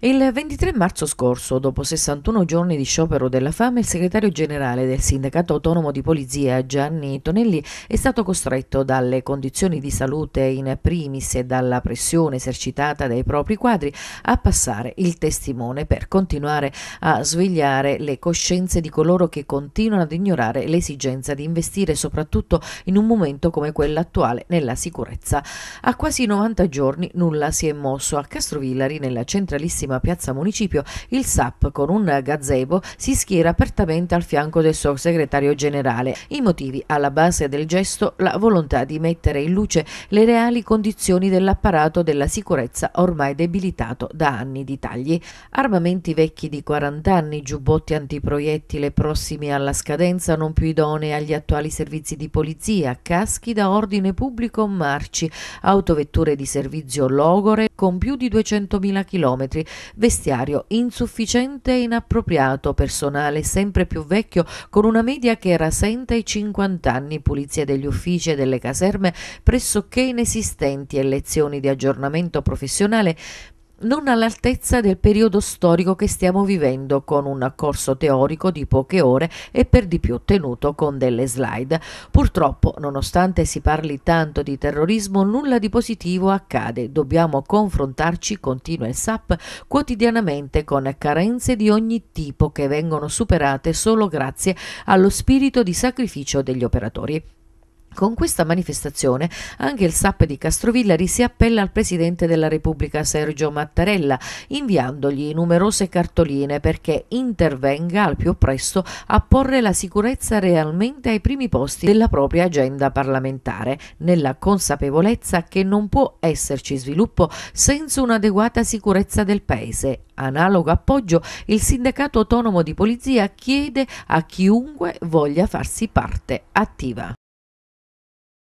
Il 23 marzo scorso, dopo 61 giorni di sciopero della fame, il segretario generale del sindacato autonomo di polizia Gianni Tonelli è stato costretto dalle condizioni di salute in primis e dalla pressione esercitata dai propri quadri a passare il testimone per continuare a svegliare le coscienze di coloro che continuano ad ignorare l'esigenza di investire soprattutto in un momento come quello attuale nella sicurezza. A quasi 90 giorni nulla si è mosso a Castrovillari nella centralissima piazza Municipio, il SAP con un gazebo si schiera apertamente al fianco del suo segretario generale. I motivi alla base del gesto la volontà di mettere in luce le reali condizioni dell'apparato della sicurezza ormai debilitato da anni di tagli. Armamenti vecchi di 40 anni, giubbotti antiproiettile prossimi alla scadenza non più idonei agli attuali servizi di polizia, caschi da ordine pubblico marci, autovetture di servizio logore con più di 200.000 chilometri, vestiario insufficiente e inappropriato, personale sempre più vecchio con una media che rasenta i 50 anni, pulizia degli uffici e delle caserme pressoché inesistenti e lezioni di aggiornamento professionale non all'altezza del periodo storico che stiamo vivendo con un corso teorico di poche ore e per di più ottenuto con delle slide. Purtroppo, nonostante si parli tanto di terrorismo, nulla di positivo accade. Dobbiamo confrontarci, continua il SAP, quotidianamente con carenze di ogni tipo che vengono superate solo grazie allo spirito di sacrificio degli operatori. Con questa manifestazione anche il SAP di Castrovillari si appella al Presidente della Repubblica Sergio Mattarella inviandogli numerose cartoline perché intervenga al più presto a porre la sicurezza realmente ai primi posti della propria agenda parlamentare, nella consapevolezza che non può esserci sviluppo senza un'adeguata sicurezza del Paese. Analogo appoggio il sindacato autonomo di polizia chiede a chiunque voglia farsi parte attiva.